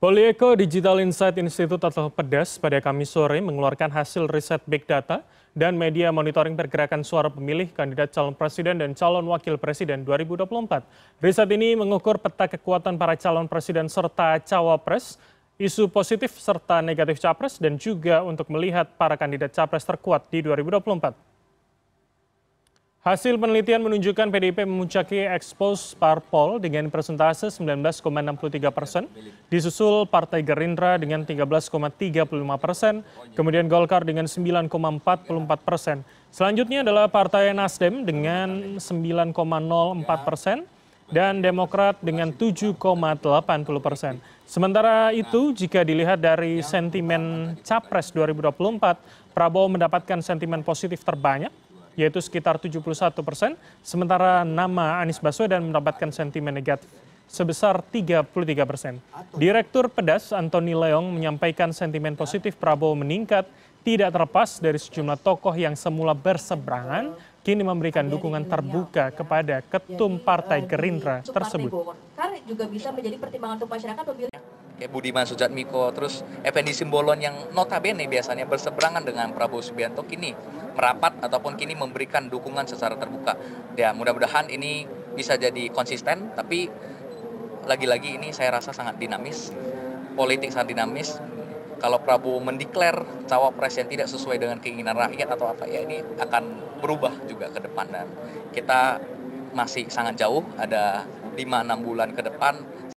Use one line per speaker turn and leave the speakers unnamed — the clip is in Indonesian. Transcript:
Polieko Digital Insight Institute atau PEDAS pada Kamis sore mengeluarkan hasil riset Big Data dan media monitoring pergerakan suara pemilih kandidat calon presiden dan calon wakil presiden 2024. Riset ini mengukur peta kekuatan para calon presiden serta cawapres, isu positif serta negatif capres, dan juga untuk melihat para kandidat capres terkuat di 2024. Hasil penelitian menunjukkan PDIP memuncaki ekspos parpol dengan persentase 19,63 persen, disusul Partai Gerindra dengan 13,35 persen, kemudian Golkar dengan 9,44 persen. Selanjutnya adalah Partai Nasdem dengan 9,04 persen, dan Demokrat dengan 7,80 persen. Sementara itu, jika dilihat dari sentimen Capres 2024, Prabowo mendapatkan sentimen positif terbanyak yaitu sekitar 71 persen, sementara nama Anies Baswedan mendapatkan sentimen negatif sebesar 33 persen. Direktur Pedas Antoni Leong menyampaikan sentimen positif Prabowo meningkat tidak terlepas dari sejumlah tokoh yang semula berseberangan kini memberikan dukungan terbuka kepada ketum partai Gerindra tersebut.
Karena juga bisa menjadi pertimbangan untuk masyarakat pemilih.
Kayak Budiman Sujatmiko, terus Effendi Simbolon yang notabene biasanya berseberangan dengan Prabowo Subianto kini merapat ataupun kini memberikan dukungan secara terbuka. Ya, mudah-mudahan ini bisa jadi konsisten tapi lagi-lagi ini saya rasa sangat dinamis. Politik sangat dinamis. Kalau Prabowo mendeklar cawapres yang tidak sesuai dengan keinginan rakyat atau apa ya ini akan berubah juga ke depan dan kita masih sangat jauh ada 5 6 bulan ke depan